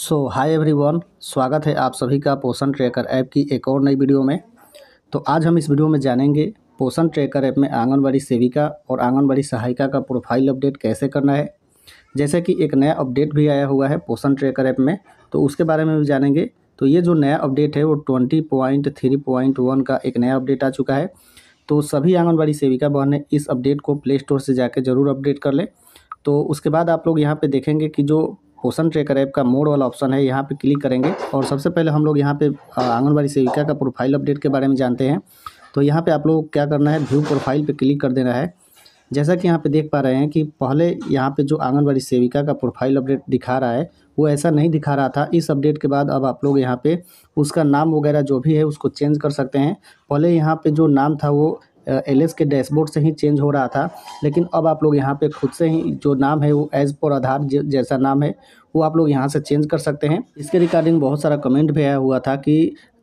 सो hi everyone स्वागत है आप सभी का पोषण ट्रैकर ऐप की एक और नई वीडियो में तो आज हम इस वीडियो में जानेंगे पोषण ट्रैकर ऐप में आंगनबाड़ी सेविका और आंगनबाड़ी सहायिका का प्रोफाइल अपडेट कैसे करना है जैसे कि एक नया अपडेट भी आया हुआ है पोषण ट्रैकर ऐप में तो उसके बारे में भी जानेंगे तो ये जो नया अपडेट है वो twenty point three point one का एक नया अपडेट आ चुका है तो सभी आंगनबाड़ी सेविका ने इस अपडेट को प्ले स्टोर से जाकर ज़रूर अपडेट कर लें तो उसके बाद आप लोग यहाँ पे देखेंगे कि जो पोषण ट्रेकर ऐप का मोड वाला ऑप्शन है यहाँ पे क्लिक करेंगे और सबसे पहले हम लोग यहाँ पे आंगनबाड़ी सेविका का प्रोफाइल अपडेट के बारे में जानते हैं तो यहाँ पे आप लोग क्या करना है व्यू प्रोफाइल पे क्लिक कर देना है जैसा कि यहाँ पे देख पा रहे हैं कि पहले यहाँ पे जो आंगनबाड़ी सेविका का प्रोफाइल अपडेट दिखा रहा है वो ऐसा नहीं दिखा रहा था इस अपडेट के बाद अब आप लोग यहाँ पर उसका नाम वगैरह जो भी है उसको चेंज कर सकते हैं पहले यहाँ पर जो नाम था वो एल के डैशबोर्ड से ही चेंज हो रहा था लेकिन अब आप लोग यहाँ पे खुद से ही जो नाम है वो एज़ पर आधार जैसा नाम है वो आप लोग यहाँ से चेंज कर सकते हैं इसके रिगार्डिंग बहुत सारा कमेंट भी आया हुआ था कि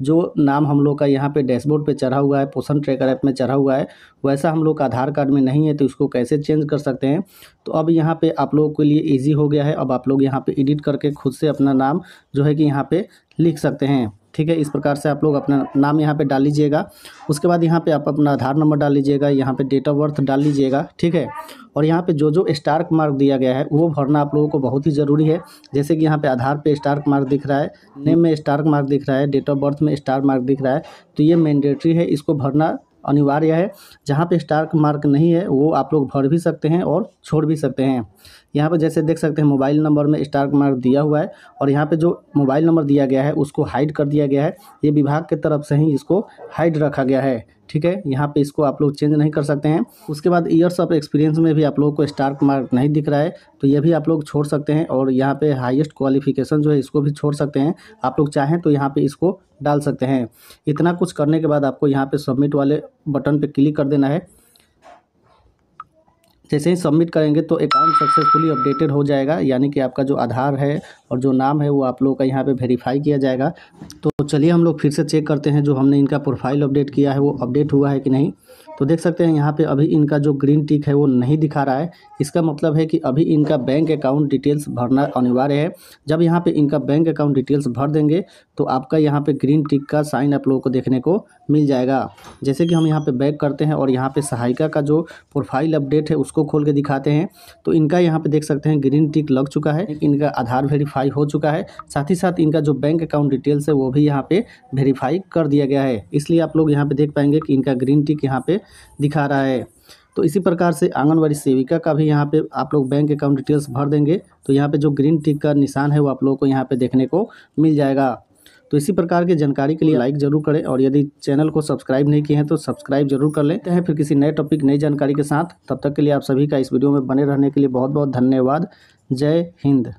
जो नाम हम लोग का यहाँ पे डैशबोर्ड पे चढ़ा हुआ है पोषण ट्रैकर ऐप में चढ़ा हुआ है वैसा हम लोग का आधार कार्ड में नहीं है तो इसको कैसे चेंज कर सकते हैं तो अब यहाँ पे आप लोगों के लिए ईजी हो गया है अब आप लोग यहाँ पर एडिट करके खुद से अपना नाम जो है कि यहाँ पर लिख सकते हैं ठीक है इस प्रकार से आप लोग अपना नाम यहाँ पे डाल लीजिएगा उसके बाद यहाँ पे आप अपना आधार नंबर डाल लीजिएगा यहाँ पे डेट ऑफ बर्थ डाल लीजिएगा ठीक है और यहाँ पे जो जो स्टार्क मार्क दिया गया है वो भरना आप लोगों को बहुत ही ज़रूरी है जैसे कि यहाँ पे आधार पे स्टार्क मार्क दिख रहा है नेम में स्टार्क मार्क दिख रहा है डेट ऑफ बर्थ में स्टार मार्क दिख रहा है तो ये मैंडेटरी है इसको भरना अनिवार्य है जहाँ पे स्टार मार्क नहीं है वो आप लोग भर भी सकते हैं और छोड़ भी सकते हैं यहाँ पे जैसे देख सकते हैं मोबाइल नंबर में स्टार मार्क दिया हुआ है और यहाँ पे जो मोबाइल नंबर दिया गया है उसको हाइड कर दिया गया है ये विभाग के तरफ से ही इसको हाइड रखा गया है ठीक है यहाँ पे इसको आप लोग चेंज नहीं कर सकते हैं उसके बाद ईयर्स ऑफ एक्सपीरियंस में भी आप लोगों को स्टार्क मार्क नहीं दिख रहा है तो ये भी आप लोग छोड़ सकते हैं और यहाँ पे हाईएस्ट क्वालिफिकेशन जो है इसको भी छोड़ सकते हैं आप लोग चाहें तो यहाँ पे इसको डाल सकते हैं इतना कुछ करने के बाद आपको यहाँ पे सबमिट वाले बटन पर क्लिक कर देना है जैसे ही सबमिट करेंगे तो अकाउंट सक्सेसफुली अपडेटेड हो जाएगा यानी कि आपका जो आधार है और जो नाम है वो आप लोगों का यहाँ पे वेरीफाई किया जाएगा तो चलिए हम लोग फिर से चेक करते हैं जो हमने इनका प्रोफाइल अपडेट किया है वो अपडेट हुआ है कि नहीं तो देख सकते हैं यहाँ पे अभी इनका जो ग्रीन टिक है वो नहीं दिखा रहा है इसका मतलब है कि अभी इनका बैंक अकाउंट डिटेल्स भरना अनिवार्य है जब यहाँ पे इनका बैंक अकाउंट डिटेल्स भर देंगे तो आपका यहाँ पे ग्रीन टिक का साइन आप लोगों को देखने को मिल जाएगा जैसे कि हम यहाँ पे बैक करते हैं और यहाँ पे सहायिका का जो प्रोफाइल अपडेट है उसको उसको खोल के दिखाते हैं तो इनका यहाँ पे देख सकते हैं ग्रीन टिक लग चुका है इनका आधार वेरीफाई हो चुका है साथ ही साथ इनका जो बैंक अकाउंट डिटेल्स है वो भी यहाँ पे वेरीफाई कर दिया गया है इसलिए आप लोग यहाँ पे देख पाएंगे कि इनका ग्रीन टिक यहाँ पे दिखा रहा है तो इसी प्रकार से आंगनबाड़ी सेविका का भी यहाँ पे आप लोग बैंक अकाउंट डिटेल्स भर देंगे तो यहाँ पे जो ग्रीन टिक का निशान है वो आप लोगों को यहाँ पे देखने को मिल जाएगा तो इसी प्रकार की जानकारी के लिए लाइक जरूर करें और यदि चैनल को सब्सक्राइब नहीं किए हैं तो सब्सक्राइब जरूर कर लेते हैं फिर किसी नए टॉपिक नई जानकारी के साथ तब तक के लिए आप सभी का इस वीडियो में बने रहने के लिए बहुत बहुत धन्यवाद जय हिंद